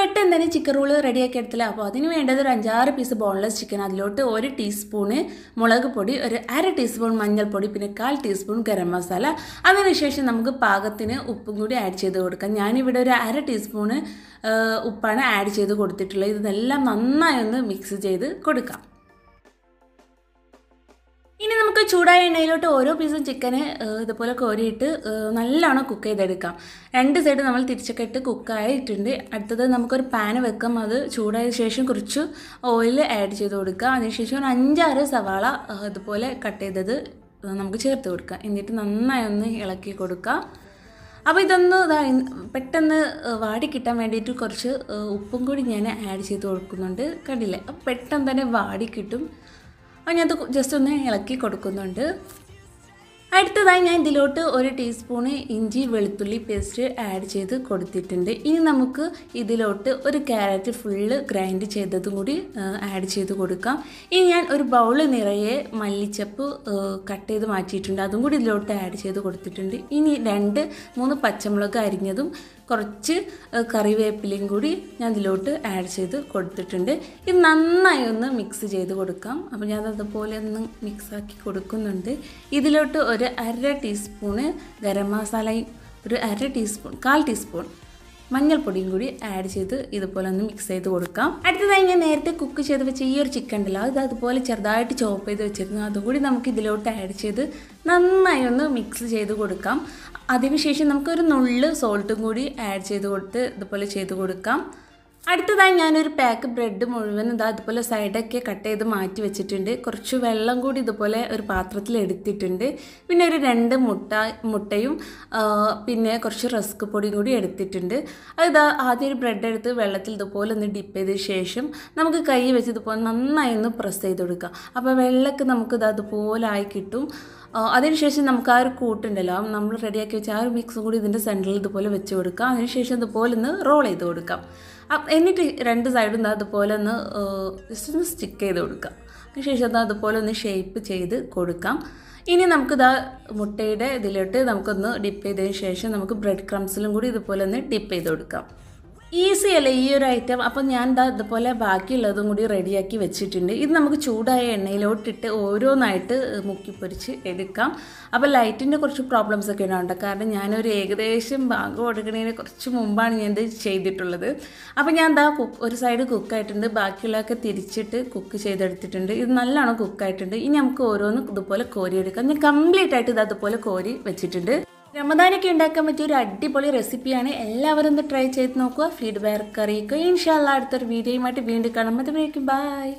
പെട്ടെന്ന് തന്നെ chicken ready റെഡിയാക്കി എടുത്തില്ല അപ്പോൾ അതിന് വേണ്ടത് ഒരു അഞ്ചാറ് പീസ് ബോൺലെസ് ചിക്കൻ അതിലോട്ട് ഒരു ടീസ്പൂണ് മുളക് പൊടി ഒരു അര ടീസ്പൂൺ മഞ്ഞൾപ്പൊടി പിന്നെ കാൽ ടീസ്പൂൺ ഗരം മസാല അതിനുശേഷം നമുക്ക് പാകത്തിന് ഉപ്പും കൂടി ആഡ് ചെയ്ത് കൊടുക്കാം ഞാനിവിടെ ഒരു അര ടീസ്പൂണ് ഉപ്പാണ് ആഡ് ചെയ്ത് കൊടുത്തിട്ടുള്ളത് ഇതെല്ലാം നന്നായി ഒന്ന് മിക്സ് ചെയ്ത് കൊടുക്കാം നമുക്ക് ചൂടായ എണ്ണയിലോട്ട് ഓരോ പീസും ചിക്കന് ഇതുപോലെ കോരിയിട്ട് നല്ലോണം കുക്ക് ചെയ്തെടുക്കാം രണ്ട് സൈഡ് നമ്മൾ തിരിച്ചൊക്കെ ഇട്ട് കുക്കായിട്ടുണ്ട് അടുത്തത് നമുക്കൊരു പാൻ വെക്കാം അത് ചൂടായ ശേഷം കുറച്ച് ഓയിൽ ആഡ് ചെയ്ത് കൊടുക്കുക അതിനുശേഷം ഒരു അഞ്ചാറ് സവാള ഇതുപോലെ കട്ട് ചെയ്തത് നമുക്ക് ചേർത്ത് കൊടുക്കാം എന്നിട്ട് നന്നായി ഒന്ന് ഇളക്കി കൊടുക്കുക അപ്പോൾ ഇതൊന്ന് പെട്ടെന്ന് വാടി കിട്ടാൻ വേണ്ടിയിട്ട് കുറച്ച് ഉപ്പും കൂടി ഞാൻ ആഡ് ചെയ്ത് കൊടുക്കുന്നുണ്ട് കണ്ടില്ലേ പെട്ടെന്ന് തന്നെ വാടി കിട്ടും ഞാനത് ജസ്റ്റ് ഒന്ന് ഇളക്കി കൊടുക്കുന്നുണ്ട് അടുത്തതായി ഞാൻ ഇതിലോട്ട് ഒരു ടീസ്പൂണ് ഇഞ്ചി വെളുത്തുള്ളി പേസ്റ്റ് ആഡ് ചെയ്ത് കൊടുത്തിട്ടുണ്ട് ഇനി നമുക്ക് ഇതിലോട്ട് ഒരു ക്യാരറ്റ് ഫുള്ള് ഗ്രൈൻഡ് ചെയ്തതും കൂടി ആഡ് ചെയ്ത് കൊടുക്കാം ഇനി ഞാൻ ഒരു ബൗൾ നിറയെ മല്ലിച്ചപ്പ് കട്ട് ചെയ്ത് മാറ്റിയിട്ടുണ്ട് അതും കൂടി ഇതിലോട്ട് ആഡ് ചെയ്ത് കൊടുത്തിട്ടുണ്ട് ഇനി രണ്ട് മൂന്ന് പച്ചമുളക് അരിഞ്ഞതും കുറച്ച് കറിവേപ്പിലയും കൂടി ഞാൻ ഇതിലോട്ട് ആഡ് ചെയ്ത് കൊടുത്തിട്ടുണ്ട് ഇത് നന്നായി ഒന്ന് മിക്സ് ചെയ്ത് കൊടുക്കാം അപ്പോൾ ഞാൻ അതുപോലെ ഒന്ന് മിക്സാക്കി കൊടുക്കുന്നുണ്ട് ഇതിലോട്ട് ഒരു അര ടീസ്പൂണ് ഗരം മസാലയും ഒരു അര ടീസ്പൂൺ കാൽ ടീസ്പൂൺ മഞ്ഞൾപ്പൊടിയും കൂടി ആഡ് ചെയ്ത് ഇതുപോലെ ഒന്ന് മിക്സ് ചെയ്ത് കൊടുക്കാം അടുത്തതായി ഞാൻ നേരത്തെ കുക്ക് ചെയ്ത് വെച്ച ഈ ഒരു ചിക്കൻ ഉണ്ടല്ലോ അത് അതുപോലെ ചെറുതായിട്ട് ചോപ്പ് ചെയ്ത് വെച്ചിരുന്നു അതുകൂടി നമുക്ക് ഇതിലോട്ട് ആഡ് ചെയ്ത് നന്നായി ഒന്ന് മിക്സ് ചെയ്ത് കൊടുക്കാം അതിനുശേഷം നമുക്കൊരു നുള്ള് സോൾട്ടും കൂടി ആഡ് ചെയ്ത് കൊടുത്ത് ഇതുപോലെ ചെയ്ത് കൊടുക്കാം അടുത്തതായി ഞാനൊരു പാക്ക് ബ്രെഡ് മുഴുവൻ ഇതാ ഇതുപോലെ സൈഡൊക്കെ കട്ട് ചെയ്ത് മാറ്റി വെച്ചിട്ടുണ്ട് കുറച്ച് വെള്ളം കൂടി ഇതുപോലെ ഒരു പാത്രത്തിൽ എടുത്തിട്ടുണ്ട് പിന്നെ ഒരു രണ്ട് മുട്ട മുട്ടയും പിന്നെ കുറച്ച് റസ്ക് പൊടിയും കൂടി എടുത്തിട്ടുണ്ട് അതിതാ ആദ്യം ഒരു ബ്രെഡ് എടുത്ത് വെള്ളത്തിൽ ഇതുപോലെ ഒന്ന് ഡിപ്പ് ചെയ്ത ശേഷം നമുക്ക് കൈ വെച്ച് ഇതുപോലെ നന്നായി ഒന്ന് പ്രസ് ചെയ്ത് കൊടുക്കുക അപ്പോൾ വെള്ളമൊക്കെ നമുക്ക് ഇതാ അതുപോലെ ആയി കിട്ടും അതിനുശേഷം നമുക്ക് ആ ഒരു കൂട്ടുണ്ടല്ലോ നമ്മൾ റെഡിയാക്കി വെച്ച ആ ഒരു മിക്സ് കൂടി ഇതിൻ്റെ സെൻറ്ററിൽ ഇതുപോലെ വെച്ച് കൊടുക്കാം അതിനുശേഷം ഇതുപോലെ ഒന്ന് റോൾ ചെയ്ത് കൊടുക്കാം എന്നിട്ട് രണ്ട് സൈഡും അതുപോലെ ഒന്ന് ജസ്റ്റ് ഒന്ന് സ്റ്റിക്ക് ചെയ്ത് കൊടുക്കാം അതിനുശേഷം അത് അതുപോലെ ഒന്ന് ഷേപ്പ് ചെയ്ത് കൊടുക്കാം ഇനി നമുക്കിതാ മുട്ടയുടെ ഇതിലോട്ട് നമുക്കൊന്ന് ഡിപ്പ് ചെയ്തതിന് ശേഷം നമുക്ക് ബ്രെഡ് ക്രംസിലും കൂടി ഇതുപോലെ ഒന്ന് ഡിപ്പ് ചെയ്ത് കൊടുക്കാം ഈസി അല്ലേ ഈ ഒരു ഐറ്റം അപ്പം ഞാൻ ദാ ഇതുപോലെ ബാക്കിയുള്ളതും കൂടി റെഡിയാക്കി വെച്ചിട്ടുണ്ട് ഇത് നമുക്ക് ചൂടായ എണ്ണയിലോട്ടിട്ട് ഓരോന്നായിട്ട് മുക്കി പൊരിച്ച് എടുക്കാം അപ്പോൾ ലൈറ്റിൻ്റെ കുറച്ച് പ്രോബ്ലംസ് ഒക്കെ ഉണ്ടാവും കാരണം ഞാനൊരു ഏകദേശം ഭാഗം കൊടുക്കുന്നതിന് കുറച്ച് മുമ്പാണ് ഞാൻ ഇത് ചെയ്തിട്ടുള്ളത് അപ്പോൾ ഞാൻ ദാ കുക്ക് ഒരു സൈഡ് കുക്കായിട്ടുണ്ട് ബാക്കിയുള്ളതൊക്കെ തിരിച്ചിട്ട് കുക്ക് ചെയ്തെടുത്തിട്ടുണ്ട് ഇത് നല്ലോണം കുക്കായിട്ടുണ്ട് ഇനി നമുക്ക് ഓരോന്ന് ഇതുപോലെ കോരി എടുക്കാം ഞാൻ കംപ്ലീറ്റ് ആയിട്ട് ഇത് അതുപോലെ കോരി വെച്ചിട്ടുണ്ട് റമദാനൊക്കെ ഉണ്ടാക്കാൻ പറ്റിയ ഒരു അടിപൊളി റെസിപ്പിയാണ് എല്ലാവരും ഒന്ന് ട്രൈ ചെയ്ത് നോക്കുക ഫീഡ്ബാക്ക് അറിയിക്കുക ഇൻഷാല്ല അടുത്തൊരു വീഡിയോയുമായിട്ട് വീണ്ടും കാണാം അതുവരേക്കും ബായ്